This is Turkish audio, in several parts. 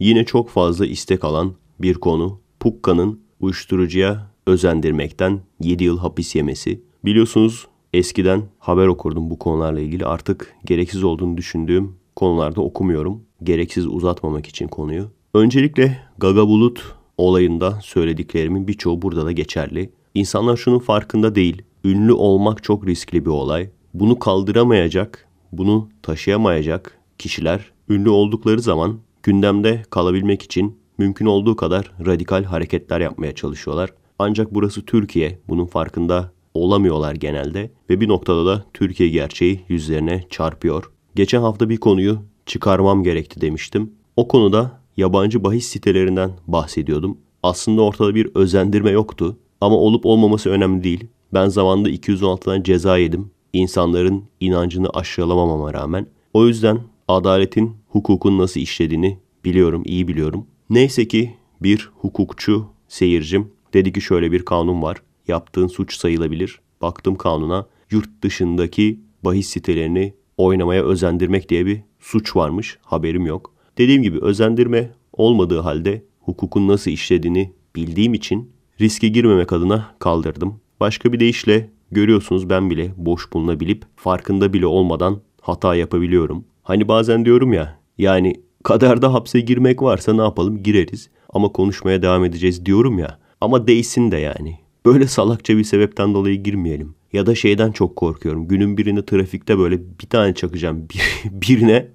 Yine çok fazla istek alan bir konu Pukka'nın uyuşturucuya özendirmekten 7 yıl hapis yemesi. Biliyorsunuz eskiden haber okurdum bu konularla ilgili artık gereksiz olduğunu düşündüğüm konularda okumuyorum. Gereksiz uzatmamak için konuyu. Öncelikle Gaga Bulut olayında söylediklerimin birçoğu burada da geçerli. İnsanlar şunun farkında değil. Ünlü olmak çok riskli bir olay. Bunu kaldıramayacak, bunu taşıyamayacak kişiler ünlü oldukları zaman Gündemde kalabilmek için mümkün olduğu kadar radikal hareketler yapmaya çalışıyorlar. Ancak burası Türkiye, bunun farkında olamıyorlar genelde ve bir noktada da Türkiye gerçeği yüzlerine çarpıyor. Geçen hafta bir konuyu çıkarmam gerekti demiştim. O konuda yabancı bahis sitelerinden bahsediyordum. Aslında ortada bir özendirme yoktu ama olup olmaması önemli değil. Ben zamanında 216'dan ceza yedim. İnsanların inancını aşılamamama rağmen. O yüzden adaletin, hukukun nasıl işlediğini biliyorum, iyi biliyorum. Neyse ki bir hukukçu seyircim dedi ki şöyle bir kanun var. Yaptığın suç sayılabilir. Baktım kanuna yurt dışındaki bahis sitelerini oynamaya özendirmek diye bir suç varmış. Haberim yok. Dediğim gibi özendirme olmadığı halde hukukun nasıl işlediğini bildiğim için riske girmemek adına kaldırdım. Başka bir deyişle görüyorsunuz ben bile boş bulunabilip farkında bile olmadan hata yapabiliyorum. Hani bazen diyorum ya yani kaderde hapse girmek varsa ne yapalım gireriz ama konuşmaya devam edeceğiz diyorum ya. Ama değsin de yani. Böyle salakça bir sebepten dolayı girmeyelim. Ya da şeyden çok korkuyorum. Günün birini trafikte böyle bir tane çakacağım bir, birine.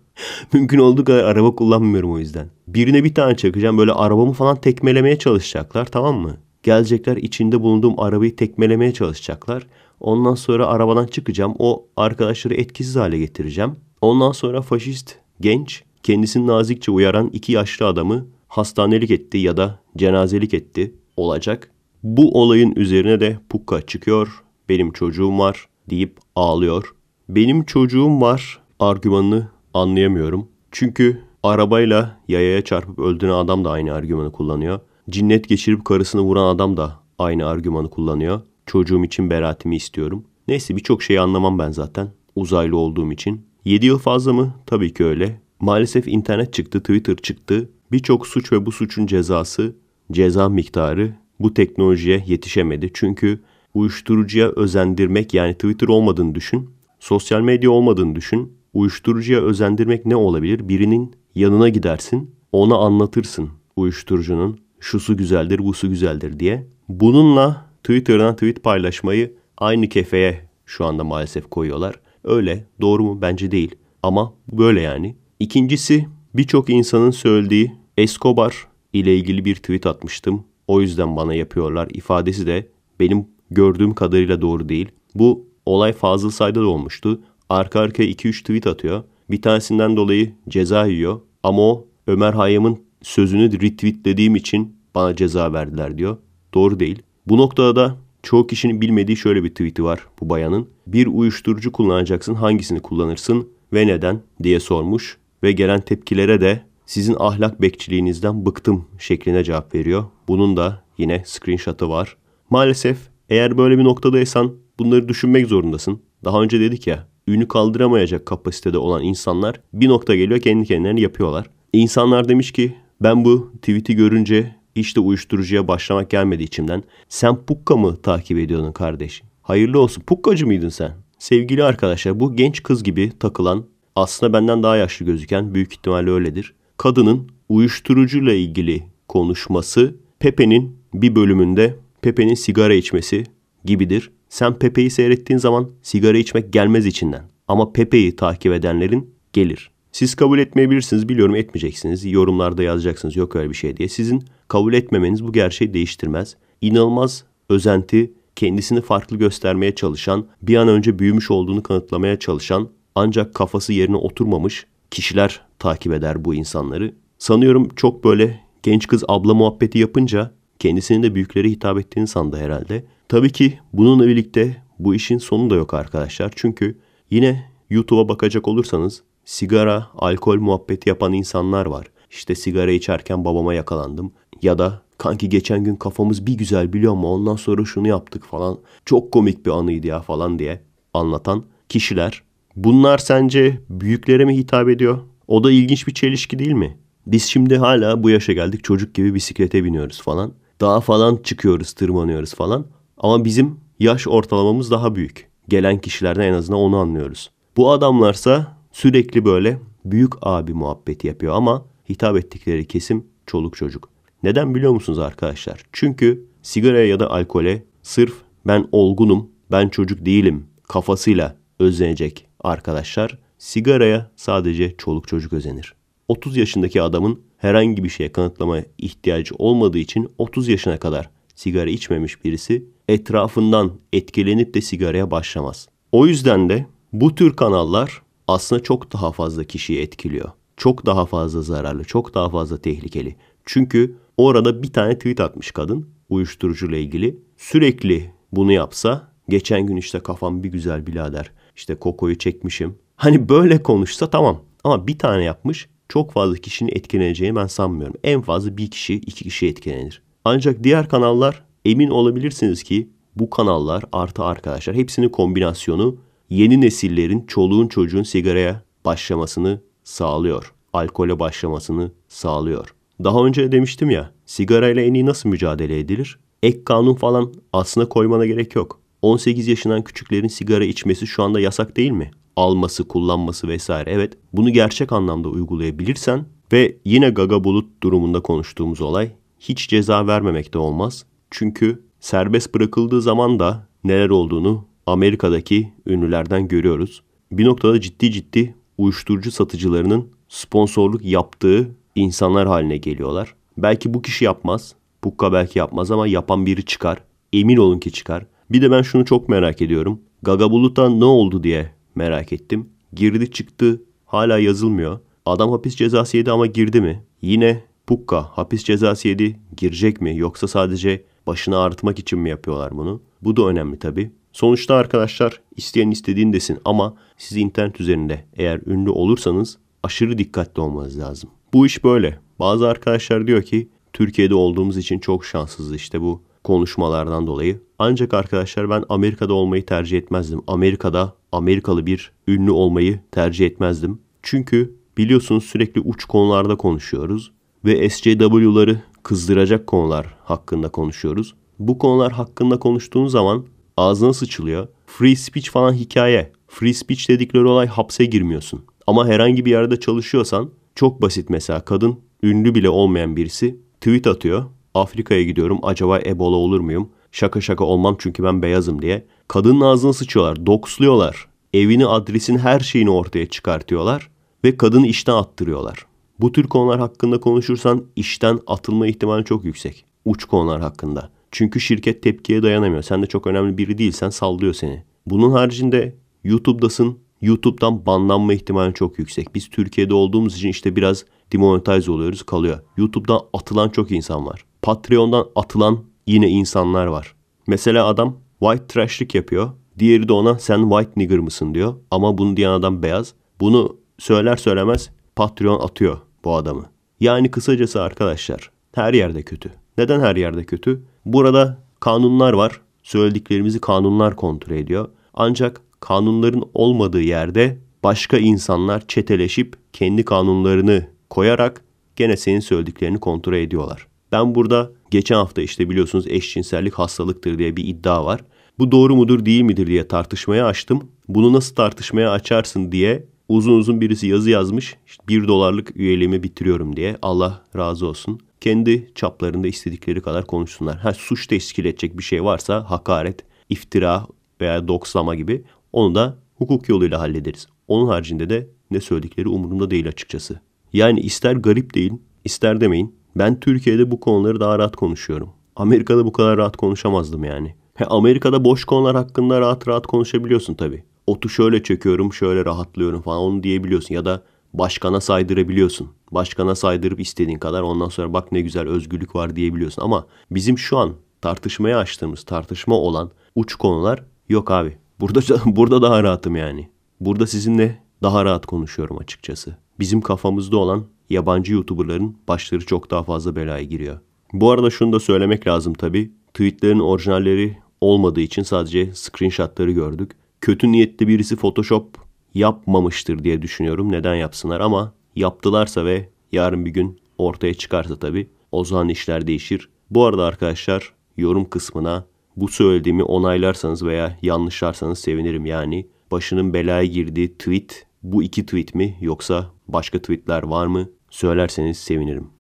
Mümkün olduğu kadar araba kullanmıyorum o yüzden. Birine bir tane çakacağım böyle arabamı falan tekmelemeye çalışacaklar tamam mı? Gelecekler içinde bulunduğum arabayı tekmelemeye çalışacaklar. Ondan sonra arabadan çıkacağım. O arkadaşları etkisiz hale getireceğim. Ondan sonra faşist genç kendisini nazikçe uyaran iki yaşlı adamı hastanelik etti ya da cenazelik etti olacak. Bu olayın üzerine de Pukka çıkıyor, benim çocuğum var deyip ağlıyor. Benim çocuğum var argümanını anlayamıyorum. Çünkü arabayla yayaya çarpıp öldüren adam da aynı argümanı kullanıyor. Cinnet geçirip karısını vuran adam da aynı argümanı kullanıyor. Çocuğum için beraatimi istiyorum. Neyse birçok şeyi anlamam ben zaten uzaylı olduğum için. 7 yıl fazla mı? Tabii ki öyle. Maalesef internet çıktı, Twitter çıktı. Birçok suç ve bu suçun cezası, ceza miktarı bu teknolojiye yetişemedi. Çünkü uyuşturucuya özendirmek yani Twitter olmadığını düşün. Sosyal medya olmadığını düşün. Uyuşturucuya özendirmek ne olabilir? Birinin yanına gidersin, ona anlatırsın uyuşturucunun şusu güzeldir, busu güzeldir diye. Bununla Twitter'dan tweet paylaşmayı aynı kefeye şu anda maalesef koyuyorlar. Öyle. Doğru mu? Bence değil. Ama böyle yani. İkincisi birçok insanın söylediği Escobar ile ilgili bir tweet atmıştım. O yüzden bana yapıyorlar. İfadesi de benim gördüğüm kadarıyla doğru değil. Bu olay Fazıl Say'da da olmuştu. Arka arkaya 2-3 tweet atıyor. Bir tanesinden dolayı ceza yiyor. Ama o Ömer Hayyam'ın sözünü retweetlediğim için bana ceza verdiler diyor. Doğru değil. Bu noktada da Çoğu kişinin bilmediği şöyle bir tweet'i var bu bayanın. Bir uyuşturucu kullanacaksın hangisini kullanırsın ve neden diye sormuş. Ve gelen tepkilere de sizin ahlak bekçiliğinizden bıktım şeklinde cevap veriyor. Bunun da yine screenshot'ı var. Maalesef eğer böyle bir noktadaysan bunları düşünmek zorundasın. Daha önce dedik ya ünü kaldıramayacak kapasitede olan insanlar bir nokta geliyor kendi kendilerini yapıyorlar. İnsanlar demiş ki ben bu tweet'i görünce hiç de uyuşturucuya başlamak gelmedi içimden. Sen Pukka mı takip ediyordun kardeş? Hayırlı olsun Pukkacı mıydın sen? Sevgili arkadaşlar bu genç kız gibi takılan aslında benden daha yaşlı gözüken büyük ihtimalle öyledir. Kadının uyuşturucuyla ilgili konuşması Pepe'nin bir bölümünde Pepe'nin sigara içmesi gibidir. Sen Pepe'yi seyrettiğin zaman sigara içmek gelmez içinden ama Pepe'yi takip edenlerin gelir. Siz kabul etmeyebilirsiniz biliyorum etmeyeceksiniz. Yorumlarda yazacaksınız yok öyle bir şey diye. Sizin kabul etmemeniz bu gerçeği değiştirmez. İnanılmaz özenti, kendisini farklı göstermeye çalışan, bir an önce büyümüş olduğunu kanıtlamaya çalışan ancak kafası yerine oturmamış kişiler takip eder bu insanları. Sanıyorum çok böyle genç kız abla muhabbeti yapınca kendisinin de büyüklere hitap ettiğini sandı herhalde. Tabii ki bununla birlikte bu işin sonu da yok arkadaşlar. Çünkü yine YouTube'a bakacak olursanız sigara, alkol muhabbeti yapan insanlar var. İşte sigara içerken babama yakalandım. Ya da kanki geçen gün kafamız bir güzel biliyor mu ondan sonra şunu yaptık falan. Çok komik bir anıydı ya falan diye anlatan kişiler. Bunlar sence büyüklere mi hitap ediyor? O da ilginç bir çelişki değil mi? Biz şimdi hala bu yaşa geldik çocuk gibi bisiklete biniyoruz falan. Daha falan çıkıyoruz tırmanıyoruz falan. Ama bizim yaş ortalamamız daha büyük. Gelen kişilerden en azından onu anlıyoruz. Bu adamlarsa Sürekli böyle büyük abi muhabbeti yapıyor ama hitap ettikleri kesim çoluk çocuk. Neden biliyor musunuz arkadaşlar? Çünkü sigaraya ya da alkole sırf ben olgunum, ben çocuk değilim kafasıyla özlenecek arkadaşlar sigaraya sadece çoluk çocuk özenir. 30 yaşındaki adamın herhangi bir şeye kanıtlama ihtiyacı olmadığı için 30 yaşına kadar sigara içmemiş birisi etrafından etkilenip de sigaraya başlamaz. O yüzden de bu tür kanallar aslında çok daha fazla kişiyi etkiliyor. Çok daha fazla zararlı, çok daha fazla tehlikeli. Çünkü orada bir tane tweet atmış kadın uyuşturucuyla ilgili. Sürekli bunu yapsa, geçen gün işte kafam bir güzel birader, işte kokoyu çekmişim. Hani böyle konuşsa tamam ama bir tane yapmış çok fazla kişinin etkileneceğini ben sanmıyorum. En fazla bir kişi, iki kişi etkilenir. Ancak diğer kanallar emin olabilirsiniz ki bu kanallar artı arkadaşlar hepsinin kombinasyonu yeni nesillerin çoluğun çocuğun sigaraya başlamasını sağlıyor. Alkole başlamasını sağlıyor. Daha önce demiştim ya sigarayla en iyi nasıl mücadele edilir? Ek kanun falan aslına koymana gerek yok. 18 yaşından küçüklerin sigara içmesi şu anda yasak değil mi? Alması, kullanması vesaire. Evet bunu gerçek anlamda uygulayabilirsen ve yine gaga bulut durumunda konuştuğumuz olay hiç ceza vermemek de olmaz. Çünkü serbest bırakıldığı zaman da neler olduğunu Amerika'daki ünlülerden görüyoruz. Bir noktada ciddi ciddi uyuşturucu satıcılarının sponsorluk yaptığı insanlar haline geliyorlar. Belki bu kişi yapmaz. Bukka belki yapmaz ama yapan biri çıkar. Emin olun ki çıkar. Bir de ben şunu çok merak ediyorum. Gaga Bulut'a ne oldu diye merak ettim. Girdi çıktı hala yazılmıyor. Adam hapis cezası yedi ama girdi mi? Yine Pukka hapis cezası yedi girecek mi? Yoksa sadece başını ağrıtmak için mi yapıyorlar bunu? Bu da önemli tabii. Sonuçta arkadaşlar isteyen istediğini desin ama siz internet üzerinde eğer ünlü olursanız aşırı dikkatli olmanız lazım. Bu iş böyle. Bazı arkadaşlar diyor ki Türkiye'de olduğumuz için çok şanssız işte bu konuşmalardan dolayı. Ancak arkadaşlar ben Amerika'da olmayı tercih etmezdim. Amerika'da Amerikalı bir ünlü olmayı tercih etmezdim. Çünkü biliyorsunuz sürekli uç konularda konuşuyoruz ve SJW'ları kızdıracak konular hakkında konuşuyoruz. Bu konular hakkında konuştuğun zaman ağzına sıçılıyor. Free speech falan hikaye. Free speech dedikleri olay hapse girmiyorsun. Ama herhangi bir yerde çalışıyorsan çok basit mesela kadın ünlü bile olmayan birisi tweet atıyor. Afrika'ya gidiyorum acaba Ebola olur muyum? Şaka şaka olmam çünkü ben beyazım diye. Kadının ağzına sıçıyorlar, doksluyorlar. Evini, adresini, her şeyini ortaya çıkartıyorlar. Ve kadını işten attırıyorlar. Bu tür konular hakkında konuşursan işten atılma ihtimali çok yüksek. Uç konular hakkında. Çünkü şirket tepkiye dayanamıyor. Sen de çok önemli biri değilsen sallıyor seni. Bunun haricinde YouTube'dasın. YouTube'dan banlanma ihtimali çok yüksek. Biz Türkiye'de olduğumuz için işte biraz demonetize oluyoruz kalıyor. YouTube'dan atılan çok insan var. Patreon'dan atılan yine insanlar var. Mesela adam white trashlik yapıyor. Diğeri de ona sen white nigger mısın diyor. Ama bunu diyen adam beyaz. Bunu söyler söylemez Patreon atıyor bu adamı. Yani kısacası arkadaşlar her yerde kötü. Neden her yerde kötü? Burada kanunlar var. Söylediklerimizi kanunlar kontrol ediyor. Ancak kanunların olmadığı yerde başka insanlar çeteleşip kendi kanunlarını koyarak gene senin söylediklerini kontrol ediyorlar. Ben burada geçen hafta işte biliyorsunuz eşcinsellik hastalıktır diye bir iddia var. Bu doğru mudur değil midir diye tartışmaya açtım. Bunu nasıl tartışmaya açarsın diye uzun uzun birisi yazı yazmış. İşte 1 dolarlık üyeliğimi bitiriyorum diye. Allah razı olsun kendi çaplarında istedikleri kadar konuşsunlar. Ha suç teşkil edecek bir şey varsa hakaret, iftira veya dokslama gibi onu da hukuk yoluyla hallederiz. Onun haricinde de ne söyledikleri umurumda değil açıkçası. Yani ister garip değil, ister demeyin. Ben Türkiye'de bu konuları daha rahat konuşuyorum. Amerika'da bu kadar rahat konuşamazdım yani. He, Amerika'da boş konular hakkında rahat rahat konuşabiliyorsun tabii. Otu şöyle çekiyorum, şöyle rahatlıyorum falan onu diyebiliyorsun. Ya da başkana saydırabiliyorsun. Başkana saydırıp istediğin kadar ondan sonra bak ne güzel özgürlük var diyebiliyorsun. Ama bizim şu an tartışmaya açtığımız tartışma olan uç konular yok abi. Burada burada daha rahatım yani. Burada sizinle daha rahat konuşuyorum açıkçası. Bizim kafamızda olan yabancı YouTuber'ların başları çok daha fazla belaya giriyor. Bu arada şunu da söylemek lazım tabi. Tweetlerin orijinalleri olmadığı için sadece screenshotları gördük. Kötü niyetli birisi Photoshop yapmamıştır diye düşünüyorum. Neden yapsınlar ama yaptılarsa ve yarın bir gün ortaya çıkarsa tabii o zaman işler değişir. Bu arada arkadaşlar yorum kısmına bu söylediğimi onaylarsanız veya yanlışlarsanız sevinirim yani. Başının belaya girdiği tweet bu iki tweet mi yoksa başka tweetler var mı? Söylerseniz sevinirim.